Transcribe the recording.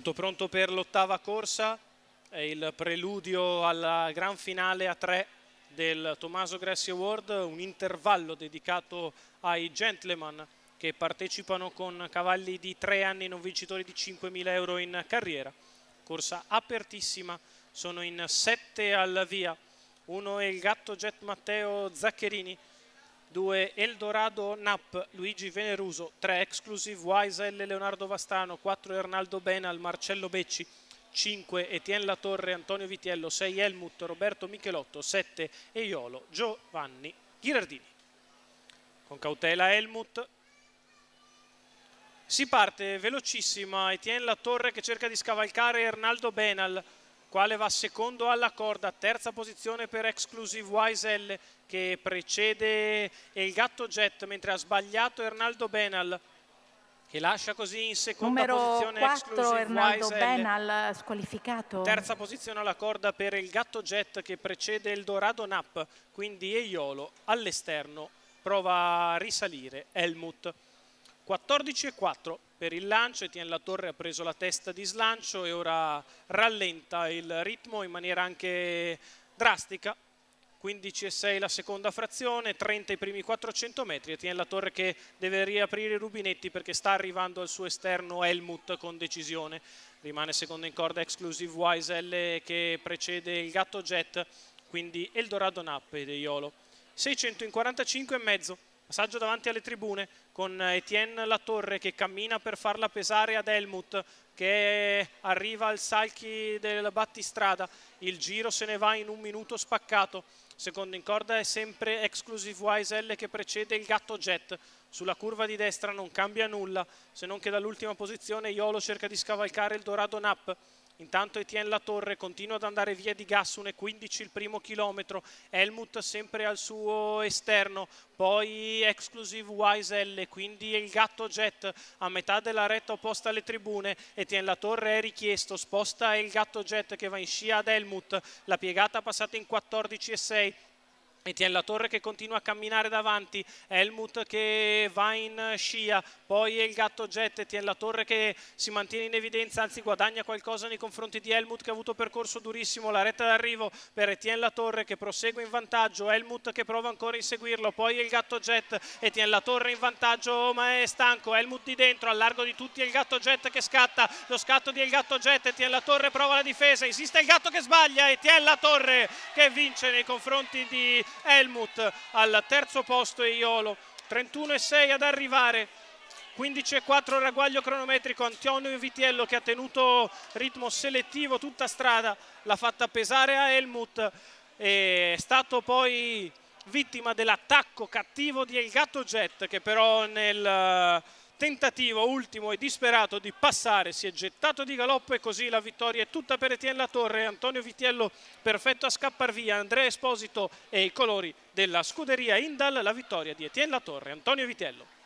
Tutto pronto per l'ottava corsa, è il preludio alla gran finale a tre del Tommaso Grassi Award, un intervallo dedicato ai gentleman che partecipano con cavalli di tre anni non vincitori di 5.000 euro in carriera. Corsa apertissima, sono in sette al via. Uno è il gatto Jet Matteo Zaccherini, 2 Eldorado Nap, Luigi Veneruso, 3 Exclusive Wise L Leonardo Vastano, 4 Ernaldo Benal, Marcello Becci, 5 Etienne Latorre, Antonio Vitiello, 6 Helmut, Roberto Michelotto, 7 Eiolo, Giovanni Ghirardini. Con cautela Helmut. Si parte velocissima Etienne Latorre che cerca di scavalcare Ernaldo Benal, quale va secondo alla corda, terza posizione per Exclusive Wise L che precede il Gatto Jet mentre ha sbagliato Ernaldo Benal che lascia così in seconda Numero posizione 4, Hernaldo Benal squalificato terza posizione alla corda per il Gatto Jet che precede il Dorado Nap quindi Eiolo all'esterno prova a risalire Helmut 14,4 per il lancio, Etienne La Torre ha preso la testa di slancio e ora rallenta il ritmo in maniera anche drastica. 15,6 la seconda frazione, 30 i primi 400 metri, Etienne La Torre che deve riaprire i rubinetti perché sta arrivando al suo esterno Helmut con decisione. Rimane secondo in corda Exclusive Wise che precede il Gatto Jet, quindi Eldorado Nappe De Iolo. 600 in 45 e mezzo, passaggio davanti alle tribune, con Etienne Latorre che cammina per farla pesare ad Helmut che arriva al salchi del battistrada, il giro se ne va in un minuto spaccato, secondo in corda è sempre Exclusive Wise L che precede il gatto Jet, sulla curva di destra non cambia nulla se non che dall'ultima posizione Iolo cerca di scavalcare il Dorado Nap, Intanto Etienne Latorre continua ad andare via di gas, 1,15 il primo chilometro, Helmut sempre al suo esterno, poi Exclusive Wise L, quindi il gatto Jet a metà della retta opposta alle tribune, Etienne Latorre è richiesto, sposta il gatto Jet che va in scia ad Helmut, la piegata passata in 14,6 Etienne La Torre che continua a camminare davanti, Helmut che va in scia, poi è il gatto Jet, Etienne La Torre che si mantiene in evidenza, anzi guadagna qualcosa nei confronti di Helmut che ha avuto un percorso durissimo, la retta d'arrivo per Etienne La Torre che prosegue in vantaggio, Helmut che prova ancora a inseguirlo, poi è il gatto Jet, Etienne La Torre in vantaggio oh, ma è stanco, Helmut di dentro, al largo di tutti è il gatto Jet che scatta, lo scatto di El Gatto Jet, Etienne La Torre prova la difesa, insiste il gatto che sbaglia, Etienne La Torre che vince nei confronti di Helmut al terzo posto e Iolo 31,6 ad arrivare 15,4 ragguaglio cronometrico Antonio Vitiello che ha tenuto ritmo selettivo tutta strada l'ha fatta pesare a Helmut è stato poi vittima dell'attacco cattivo di El Gatto Jet che però nel tentativo ultimo e disperato di passare, si è gettato di galoppo e così la vittoria è tutta per Etienne Latorre, Antonio Vitiello perfetto a scappar via, Andrea Esposito e i colori della scuderia Indal, la vittoria di Etienne Latorre, Antonio Vitiello.